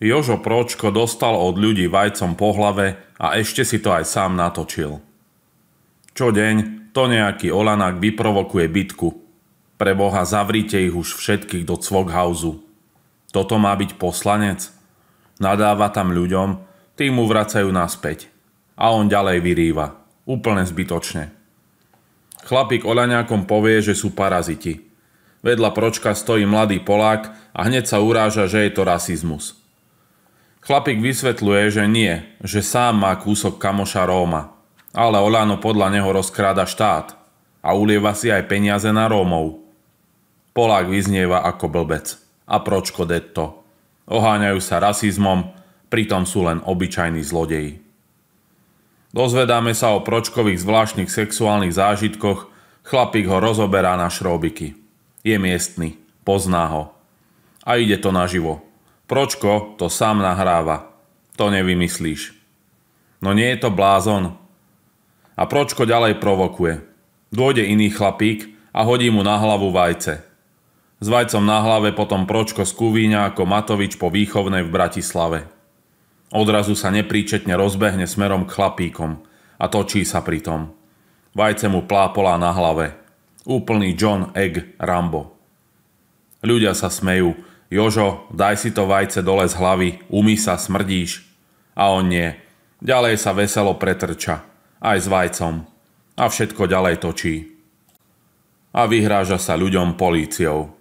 Jožo Pročko dostal od ľudí vajcom po hlave a ešte si to aj sám natočil. Čo deň, to nejaký Olanák vyprovokuje bitku. Pre Boha zavrite ich už všetkých do Cvokhausu. Toto má byť poslanec? Nadáva tam ľuďom, tým mu vracajú naspäť. A on ďalej vyrýva. Úplne zbytočne. Chlapík Olaňákom povie, že sú paraziti. Vedľa Pročka stojí mladý Polák a hneď sa uráža, že je to rasizmus. Chlapík vysvetľuje, že nie, že sám má kúsok kamoša Róma. Ale Olano podľa neho rozkráda štát a ulieva si aj peniaze na Rómov. Polák vyznieva ako blbec. A pročko detto. Oháňajú sa rasizmom, pritom sú len obyčajní zlodeji. Dozvedáme sa o pročkových zvláštnych sexuálnych zážitkoch, chlapík ho rozoberá na šrobiky. Je miestny, pozná ho. A ide to naživo. Pročko to sám nahráva. To nevymyslíš. No nie je to blázon. A Pročko ďalej provokuje. Dôjde iný chlapík a hodí mu na hlavu vajce. S vajcom na hlave potom Pročko skúvíňa ako Matovič po výchovnej v Bratislave. Odrazu sa nepríčetne rozbehne smerom k chlapíkom a točí sa pri tom. Vajce mu plápolá na hlave. Úplný John Egg Rambo. Ľudia sa smejú, Jožo, daj si to vajce dole z hlavy, umy sa, smrdíš. A on nie. Ďalej sa veselo pretrča. Aj s vajcom. A všetko ďalej točí. A vyhráža sa ľuďom políciou.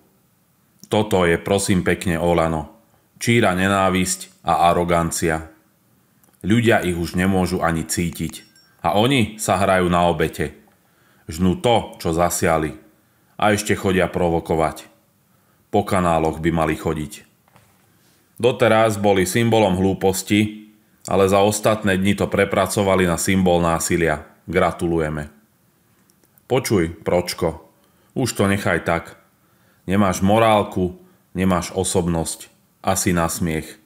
Toto je prosím pekne Olano. Číra nenávisť a arogancia. Ľudia ich už nemôžu ani cítiť. A oni sa hrajú na obete. Žnú to, čo zasiali. A ešte chodia provokovať. Po kanáloch by mali chodiť. Doteraz boli symbolom hlúposti, ale za ostatné dni to prepracovali na symbol násilia. Gratulujeme. Počuj, pročko, už to nechaj tak. Nemáš morálku, nemáš osobnosť. Asi na smiech.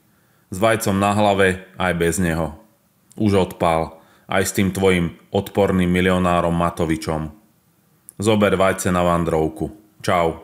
S vajcom na hlave aj bez neho. Už odpal, aj s tým tvojim odporným milionárom Matovičom. Zober vajce na vandrovku. Čau.